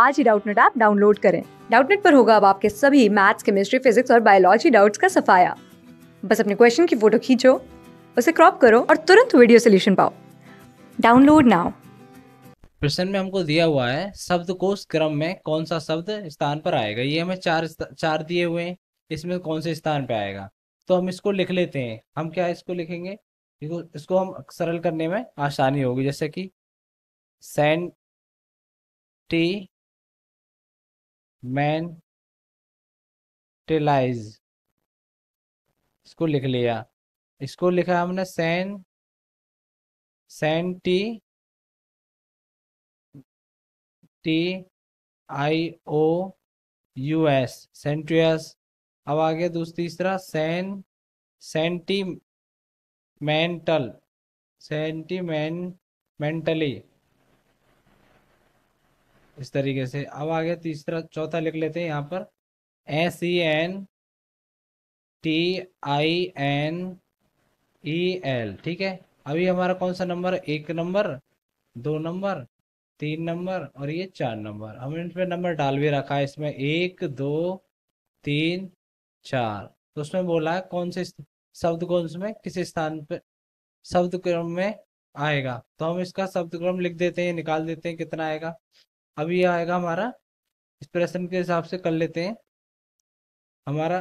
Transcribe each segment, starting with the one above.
आज ही Doubtnut app download करें डाउटनेट पर होगा अब आपके सभी मैथ्स केमिस्ट्री फिजिक्स और बायोलॉजी डाउट्स का सफाया बस अपने क्वेश्चन की फोटो खींचो उसे क्रॉप करो और तुरंत वीडियो सोल्यूशन पाओ डाउनलोड नाउ प्रश्न में हमको दिया हुआ है शब्द कोश क्रम में कौन सा शब्द स्थान पर आएगा ये हमें चार चार दिए हुए हैं इसमें कौन से स्थान पर आएगा तो हम इसको लिख लेते हैं हम क्या इसको लिखेंगे इसको इसको हम सरल करने में आसानी होगी जैसे कि सेंटी मैन टेलाइज इसको लिख लिया इसको लिखा हमने सैन सेंटी T I O U S अब आगे गया तीसरा सैन सेंटीमेंटल सेंटीमेंट मेंटली इस तरीके से अब आगे तीसरा चौथा लिख लेते हैं यहाँ पर S E N T I N E L ठीक है अभी हमारा कौन सा नंबर एक नंबर दो नंबर तीन नंबर और ये चार नंबर हमने इसमें नंबर डाल भी रखा है इसमें एक दो तीन चार तो उसमें बोला है कौन से शब्द कौन में किस स्थान पर शब्द क्रम में आएगा तो हम इसका शब्द क्रम लिख देते हैं निकाल देते हैं कितना आएगा अभी आएगा हमारा एक्सप्रेशन के हिसाब से कर लेते हैं हमारा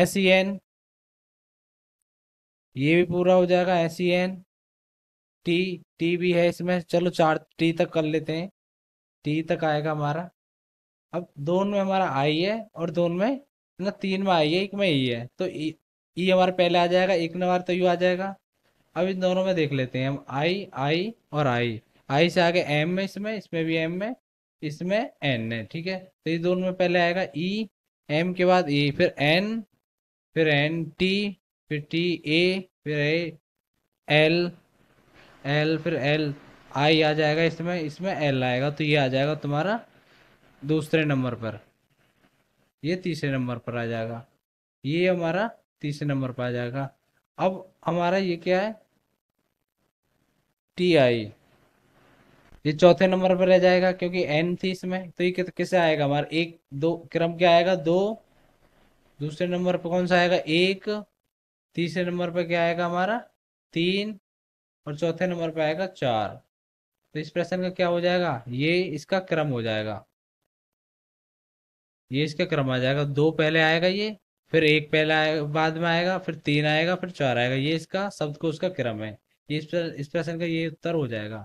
एस सी एन ये भी पूरा हो जाएगा S C N T T भी है इसमें चलो चार टी तक कर लेते हैं टी तक आएगा हमारा अब दोन में हमारा आई है और दोन में ना तीन में आई है एक में ई e है तो ई e, ई e हमारा पहले आ जाएगा एक नंबर तो यू आ जाएगा अब इन दोनों में देख लेते हैं हम आई आई और आई आई से आगे एम है इसमें इसमें भी एम है इसमें एन है ठीक है तो ये दोनों में पहले आएगा ई e, एम के बाद ई e, फिर एन फिर एन टी फिर टी ए फिर ए एल एल फिर एल आई आ जाएगा इसमें इसमें एल आएगा तो ये आ जाएगा तुम्हारा दूसरे नंबर पर ये तीसरे नंबर पर आ जाएगा ये हमारा तीसरे नंबर पर आ जाएगा अब हमारा ये क्या है टी आई ये चौथे नंबर पर रह जाएगा क्योंकि एन थी इसमें तो ये किससे आएगा हमारा एक दो क्रम क्या आएगा दो दूसरे नंबर पर कौन सा आएगा एक तीसरे नंबर पर क्या आएगा हमारा तीन और चौथे नंबर पर आएगा चार तो इस प्रश्न का क्या हो जाएगा ये इसका क्रम हो जाएगा ये इसका क्रम आ जाएगा दो पहले आएगा ये फिर एक पहले आएगा बाद में आएगा फिर तीन आएगा फिर चार आएगा ये इसका शब्द को उसका क्रम है ये इस प्रश्न का ये उत्तर हो जाएगा